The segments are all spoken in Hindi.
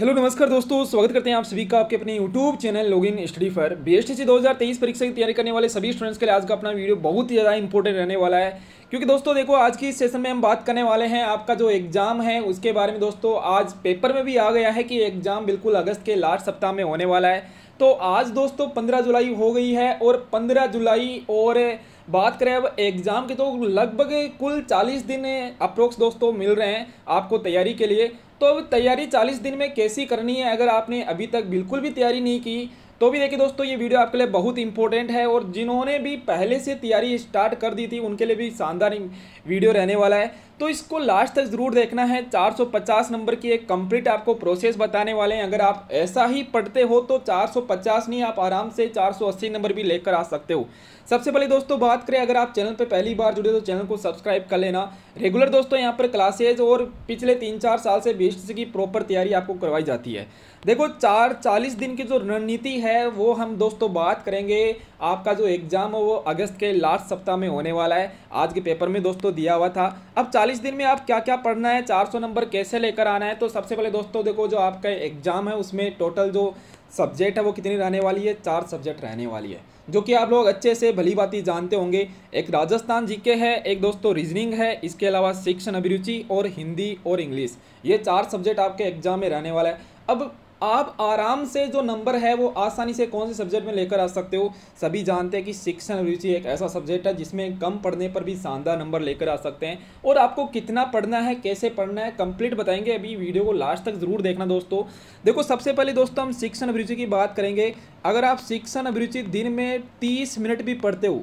हेलो नमस्कार दोस्तों स्वागत करते हैं आप सभी का आपके अपने YouTube channel login study for BSTC 2023 परीक्षा की तैयारी करने वाले सभी स्टूडेंट्स के लिए आज का अपना वीडियो बहुत ही ज़्यादा इंपॉर्टेंट रहने वाला है क्योंकि दोस्तों देखो आज की इस सेशन में हम बात करने वाले हैं आपका जो एग्ज़ाम है उसके बारे में दोस्तों आज पेपर में भी आ गया है कि एग्ज़ाम बिल्कुल अगस्त के लास्ट सप्ताह में होने वाला है तो आज दोस्तों पंद्रह जुलाई हो गई है और पंद्रह जुलाई और बात करें अब एग्ज़ाम के तो लगभग कुल 40 दिन अप्रोक्स दोस्तों मिल रहे हैं आपको तैयारी के लिए तो तैयारी 40 दिन में कैसी करनी है अगर आपने अभी तक बिल्कुल भी तैयारी नहीं की तो भी देखिए दोस्तों ये वीडियो आपके लिए बहुत इंपॉर्टेंट है और जिन्होंने भी पहले से तैयारी स्टार्ट कर दी थी उनके लिए भी शानदार वीडियो रहने वाला है तो इसको लास्ट तक ज़रूर देखना है 450 नंबर की एक कंप्लीट आपको प्रोसेस बताने वाले हैं अगर आप ऐसा ही पढ़ते हो तो 450 नहीं आप आराम से 480 नंबर भी लेकर आ सकते हो सबसे पहले दोस्तों बात करें अगर आप चैनल पर पहली बार जुड़े तो चैनल को सब्सक्राइब कर लेना रेगुलर दोस्तों यहाँ पर क्लासेज और पिछले तीन चार साल से बेस्ट की प्रॉपर तैयारी आपको करवाई जाती है देखो चार चालीस दिन की जो रणनीति है वो हम दोस्तों बात करेंगे आपका जो एग्ज़ाम है वो अगस्त के लास्ट सप्ताह में होने वाला है आज के पेपर में दोस्तों दिया हुआ था अब चालीस दिन में आप क्या क्या पढ़ना है चार सौ नंबर कैसे लेकर आना है तो सबसे पहले दोस्तों देखो जो आपका एग्ज़ाम है उसमें टोटल जो सब्जेक्ट है वो कितनी रहने वाली है चार सब्जेक्ट रहने वाली है जो कि आप लोग अच्छे से भली बाती जानते होंगे एक राजस्थान जीके है एक दोस्तों रीजनिंग है इसके अलावा शिक्षण अभिरुचि और हिंदी और इंग्लिश ये चार सब्जेक्ट आपके एग्जाम में रहने वाला है अब आप आराम से जो नंबर है वो आसानी से कौन से सब्जेक्ट में लेकर आ सकते हो सभी जानते हैं कि शिक्षण अभिरुचि एक ऐसा सब्जेक्ट है जिसमें कम पढ़ने पर भी शानदार नंबर लेकर आ सकते हैं और आपको कितना पढ़ना है कैसे पढ़ना है कंप्लीट बताएंगे अभी वीडियो को लास्ट तक ज़रूर देखना दोस्तों देखो सबसे पहले दोस्तों हम शिक्षण अभिरुचि की बात करेंगे अगर आप शिक्षण अभिरुचि दिन में तीस मिनट भी पढ़ते हो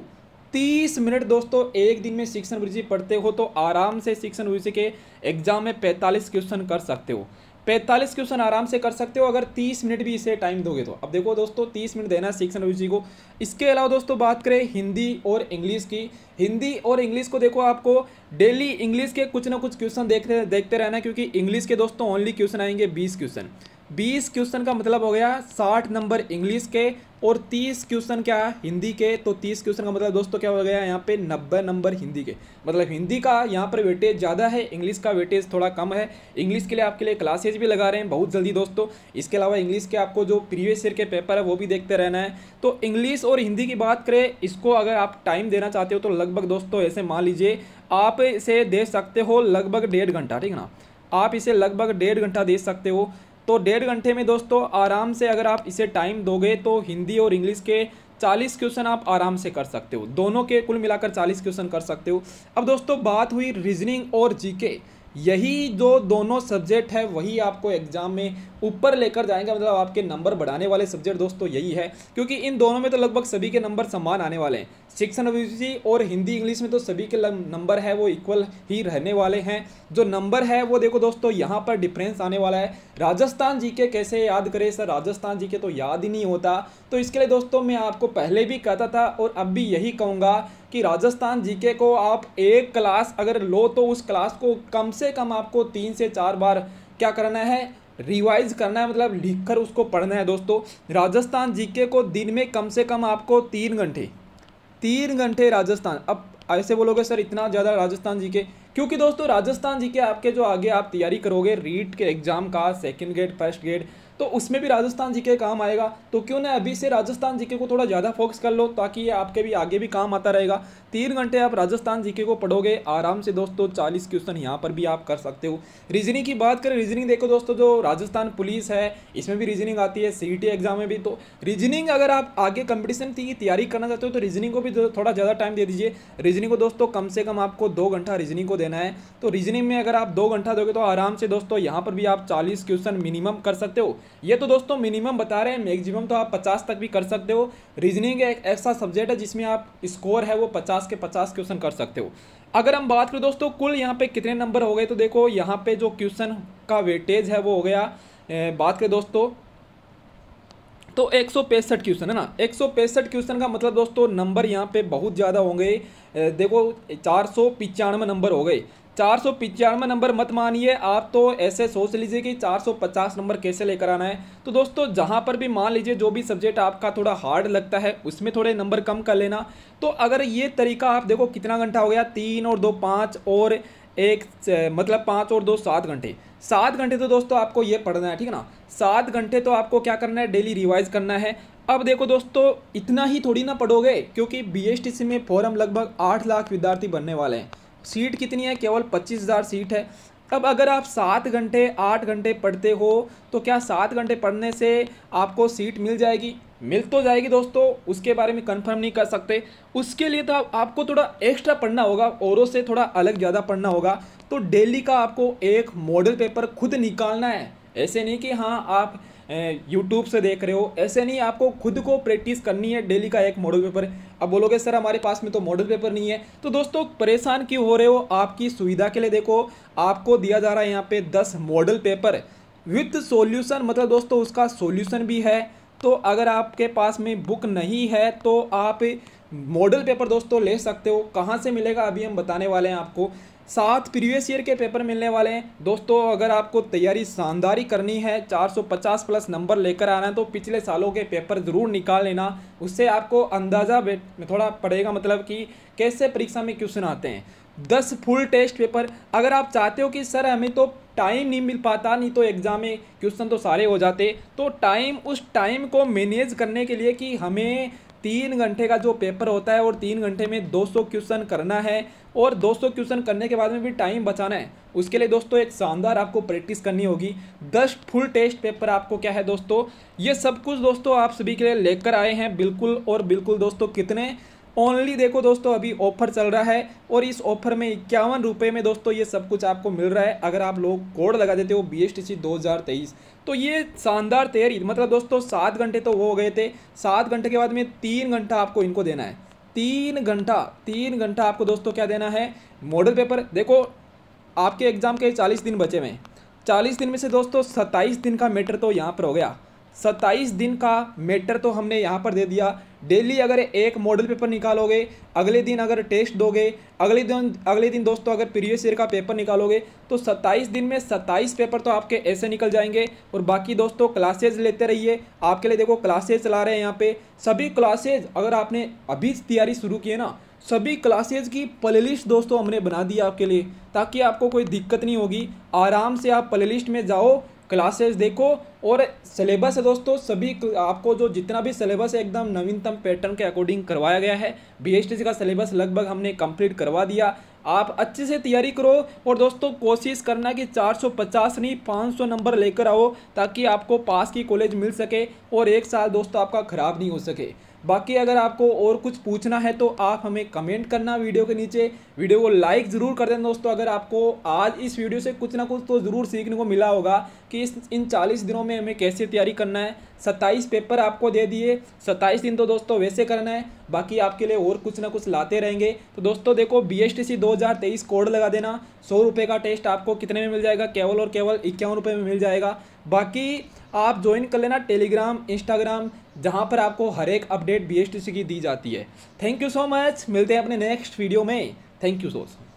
तीस मिनट दोस्तों एक दिन में शिक्षण अभिरुचि पढ़ते हो तो आराम से शिक्षण अभिरुचि के एग्जाम में पैंतालीस क्वेश्चन कर सकते हो पैंतालीस क्वेश्चन आराम से कर सकते हो अगर तीस मिनट भी इसे टाइम दोगे तो अब देखो दोस्तों तीस मिनट देना है सिक्सन जी को इसके अलावा दोस्तों बात करें हिंदी और इंग्लिश की हिंदी और इंग्लिश को देखो आपको डेली इंग्लिश के कुछ ना कुछ क्वेश्चन देखते देखते रहना क्योंकि इंग्लिश के दोस्तों ओनली क्वेश्चन आएंगे बीस क्वेश्चन बीस क्वेश्चन का मतलब हो गया साठ नंबर इंग्लिश के और तीस क्वेश्चन क्या है हिंदी के तो तीस क्वेश्चन का मतलब दोस्तों क्या हो गया यहाँ पे नब्बे नंबर हिंदी के मतलब हिंदी का यहाँ पर वेटेज ज़्यादा है इंग्लिश का वेटेज थोड़ा कम है इंग्लिश के लिए आपके लिए क्लासेज भी लगा रहे हैं बहुत जल्दी दोस्तों इसके अलावा इंग्लिश के आपको जो प्रीवियस ईयर के पेपर है वो भी देखते रहना है तो इंग्लिश और हिंदी की बात करें इसको अगर आप टाइम देना चाहते हो तो लगभग दोस्तों ऐसे मान लीजिए आप इसे दे सकते हो लगभग डेढ़ घंटा ठीक है ना आप इसे लगभग डेढ़ घंटा दे सकते हो तो डेढ़ घंटे में दोस्तों आराम से अगर आप इसे टाइम दोगे तो हिंदी और इंग्लिश के चालीस क्वेश्चन आप आराम से कर सकते हो दोनों के कुल मिलाकर चालीस क्वेश्चन कर सकते हो अब दोस्तों बात हुई रीजनिंग और जीके यही जो दोनों सब्जेक्ट है वही आपको एग्ज़ाम में ऊपर लेकर जाएंगे मतलब आपके नंबर बढ़ाने वाले सब्जेक्ट दोस्तों तो यही है क्योंकि इन दोनों में तो लगभग सभी के नंबर समान आने वाले हैं शिक्षण अभिरुचि और हिंदी इंग्लिश में तो सभी के नंबर है वो इक्वल ही रहने वाले हैं जो नंबर है वो देखो दोस्तों तो यहाँ पर डिफरेंस आने वाला है राजस्थान जी के कैसे याद करें सर राजस्थान जी के तो याद ही नहीं होता तो इसके लिए दोस्तों मैं आपको पहले भी कहता था और अब भी यही कहूँगा कि राजस्थान जीके को आप एक क्लास अगर लो तो उस क्लास को कम से कम आपको तीन से चार बार क्या करना है रिवाइज करना है मतलब लिखकर उसको पढ़ना है दोस्तों राजस्थान जीके को दिन में कम से कम आपको तीन घंटे तीन घंटे राजस्थान अब ऐसे बोलोगे सर इतना ज़्यादा राजस्थान जीके क्योंकि दोस्तों राजस्थान जी के आपके जो आगे आप तैयारी करोगे रीट के एग्ज़ाम का सेकेंड ग्रेड फर्स्ट ग्रेड तो उसमें भी राजस्थान जी के काम आएगा तो क्यों ना अभी से राजस्थान जी को थोड़ा ज़्यादा फोकस कर लो ताकि ये आपके भी आगे भी काम आता रहेगा तीन घंटे आप राजस्थान जी के को पढ़ोगे आराम से दोस्तों चालीस क्वेश्चन यहाँ पर भी आप कर सकते हो रीजनिंग की बात करें रीजनिंग देखो दोस्तों जो राजस्थान पुलिस है इसमें भी रीजनिंग आती है सी एग्जाम e में भी तो रीजनिंग अगर आप आगे कंपिटिशन की तैयारी करना चाहते हो तो रीजनिंग को भी थोड़ा ज़्यादा टाइम दे दीजिए रीजनिंग को दोस्तों कम से कम आपको दो घंटा रीजनिंग को देना है तो रीजनिंग में अगर आप दो घंटा दोगे तो आराम से दोस्तों यहाँ पर भी आप चालीस क्वेश्चन मिनिमम कर सकते हो ये तो दोस्तों मिनिमम बता रहे हैं मैक्सिमम तो आप पचास तक भी कर सकते हो रीजनिंग एक ऐसा सब्जेक्ट है जिसमें आप स्कोर है वो पचास के पचास क्वेश्चन कर सकते हो अगर हम बात करें दोस्तों कुल यहाँ पे कितने नंबर हो गए तो देखो यहाँ पे जो क्वेश्चन का वेटेज है वो हो गया बात करें दोस्तों तो एक क्वेश्चन है ना एक क्वेश्चन का मतलब दोस्तों नंबर यहाँ पे बहुत ज़्यादा होंगे देखो चार सौ पिचानवे नंबर हो गए चार सौ पिचानवे नंबर मत मानिए आप तो ऐसे सोच लीजिए कि चार सौ पचास नंबर कैसे लेकर आना है तो दोस्तों जहाँ पर भी मान लीजिए जो भी सब्जेक्ट आपका थोड़ा हार्ड लगता है उसमें थोड़े नंबर कम कर लेना तो अगर ये तरीका आप देखो कितना घंटा हो गया तीन और दो पाँच और एक मतलब पाँच और दो सात घंटे सात घंटे तो दोस्तों आपको ये पढ़ना है ठीक है ना सात घंटे तो आपको क्या करना है डेली रिवाइज करना है अब देखो दोस्तों इतना ही थोड़ी ना पढ़ोगे क्योंकि सी में फॉरम लगभग आठ लाख विद्यार्थी बनने वाले हैं सीट कितनी है केवल पच्चीस हज़ार सीट है अब अगर आप सात घंटे आठ घंटे पढ़ते हो तो क्या सात घंटे पढ़ने से आपको सीट मिल जाएगी मिल तो जाएगी दोस्तों उसके बारे में कंफर्म नहीं कर सकते उसके लिए तो आप, आपको थोड़ा एक्स्ट्रा पढ़ना होगा औरों से थोड़ा अलग ज़्यादा पढ़ना होगा तो डेली का आपको एक मॉडल पेपर खुद निकालना है ऐसे नहीं कि हाँ आप यूट्यूब से देख रहे हो ऐसे नहीं आपको खुद को प्रैक्टिस करनी है डेली का एक मॉडल पेपर अब बोलोगे सर हमारे पास में तो मॉडल पेपर नहीं है तो दोस्तों परेशान क्यों हो रहे हो आपकी सुविधा के लिए देखो आपको दिया जा रहा है यहाँ पे दस मॉडल पेपर विथ सॉल्यूशन मतलब दोस्तों उसका सॉल्यूशन भी है तो अगर आपके पास में बुक नहीं है तो आप मॉडल पेपर दोस्तों ले सकते हो कहाँ से मिलेगा अभी हम बताने वाले हैं आपको सात प्रीवियस ईयर के पेपर मिलने वाले हैं दोस्तों अगर आपको तैयारी शानदारी करनी है 450 प्लस नंबर लेकर आना है तो पिछले सालों के पेपर ज़रूर निकाल लेना उससे आपको अंदाज़ा थोड़ा पड़ेगा मतलब कि कैसे परीक्षा में क्वेश्चन आते हैं दस फुल टेस्ट पेपर अगर आप चाहते हो कि सर हमें तो टाइम नहीं मिल पाता नहीं तो एग्ज़ाम में क्वेश्चन तो सारे हो जाते तो टाइम उस टाइम को मैनेज करने के लिए कि हमें तीन घंटे का जो पेपर होता है और तीन घंटे में 200 क्वेश्चन करना है और 200 क्वेश्चन करने के बाद में भी टाइम बचाना है उसके लिए दोस्तों एक शानदार आपको प्रैक्टिस करनी होगी 10 फुल टेस्ट पेपर आपको क्या है दोस्तों ये सब कुछ दोस्तों आप सभी के लिए लेकर आए हैं बिल्कुल और बिल्कुल दोस्तों कितने ओनली देखो दोस्तों अभी ऑफर चल रहा है और इस ऑफर में इक्यावन रुपये में दोस्तों ये सब कुछ आपको मिल रहा है अगर आप लोग कोड लगा देते हो बी एस टी सी दो हज़ार तेईस तो ये शानदार तैयारी मतलब दोस्तों सात घंटे तो वो हो गए थे सात घंटे के बाद में तीन घंटा आपको इनको देना है तीन घंटा तीन घंटा आपको दोस्तों क्या देना है मॉडल पेपर देखो आपके एग्ज़ाम के चालीस दिन बचे हुए हैं चालीस दिन में से दोस्तों सत्ताईस दिन का मैटर तो यहाँ पर हो गया सत्ताईस दिन का मैटर तो हमने यहाँ पर दे दिया डेली अगर एक मॉडल पेपर निकालोगे अगले दिन अगर टेस्ट दोगे अगले दिन अगले दिन दोस्तों अगर प्रीवियस ईयर का पेपर निकालोगे तो 27 दिन में 27 पेपर तो आपके ऐसे निकल जाएंगे और बाकी दोस्तों क्लासेज लेते रहिए आपके लिए देखो क्लासेज चला रहे हैं यहाँ पे सभी क्लासेज अगर आपने अभी तैयारी शुरू की है ना सभी क्लासेज की प्लेलिस्ट दोस्तों हमने बना दी आपके लिए ताकि आपको कोई दिक्कत नहीं होगी आराम से आप प्लेलिस्ट में जाओ क्लासेस देखो और सिलेबस है दोस्तों सभी आपको जो जितना भी सिलेबस है एकदम नवीनतम पैटर्न के अकॉर्डिंग करवाया गया है बी का सिलेबस लगभग हमने कंप्लीट करवा दिया आप अच्छे से तैयारी करो और दोस्तों कोशिश करना कि 450 नहीं 500 नंबर लेकर आओ ताकि आपको पास की कॉलेज मिल सके और एक साल दोस्तों आपका ख़राब नहीं हो सके बाकी अगर आपको और कुछ पूछना है तो आप हमें कमेंट करना वीडियो के नीचे वीडियो को लाइक ज़रूर कर देना दोस्तों अगर आपको आज इस वीडियो से कुछ ना कुछ तो ज़रूर सीखने को मिला होगा कि इस इन चालीस दिनों में हमें कैसे तैयारी करना है सत्ताईस पेपर आपको दे दिए सत्ताईस दिन तो दोस्तों वैसे करना है बाकी आपके लिए और कुछ ना कुछ लाते रहेंगे तो दोस्तों देखो बी एस टी सी दो हज़ार तेईस कोड लगा देना सौ रुपये का टेस्ट आपको कितने में मिल जाएगा केवल और केवल इक्यावन रुपये में मिल जाएगा बाकी आप ज्वाइन कर लेना टेलीग्राम इंस्टाग्राम जहाँ पर आपको हर एक अपडेट बी की दी जाती है थैंक यू सो मच मिलते हैं अपने नेक्स्ट वीडियो में थैंक यू सो मच